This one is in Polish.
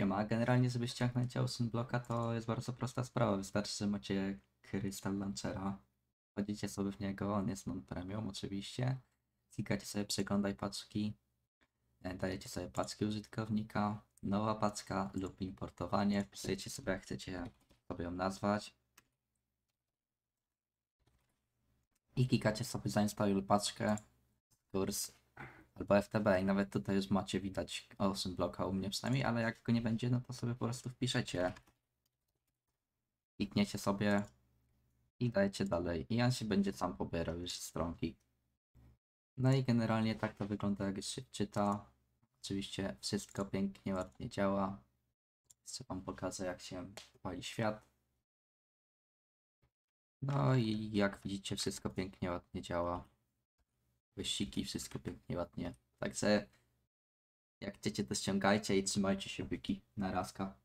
Siema, a generalnie żeby ściągnąć Ausenblocka to jest bardzo prosta sprawa, wystarczy, że macie Crystal Launchera. Wchodzicie sobie w niego, on jest non-premium oczywiście. Klikacie sobie przeglądaj paczki, e, dajecie sobie paczki użytkownika, nowa paczka lub importowanie, wpisujecie sobie jak chcecie sobie ją nazwać. I klikacie sobie zainstaluj paczkę, kurs albo FTB i nawet tutaj już macie widać awesome bloka u mnie przynajmniej, ale jak go nie będzie, no to sobie po prostu wpiszecie. Klikniecie sobie i dajecie dalej i on się będzie sam pobierał już z stronki. No i generalnie tak to wygląda jak się czyta. Oczywiście wszystko pięknie, ładnie działa. Chcę wam pokazać jak się pali świat. No i jak widzicie wszystko pięknie, ładnie działa. Wysiki, wszystko pięknie, ładnie. Także jak chcecie to ściągajcie i trzymajcie się byki. Narazka.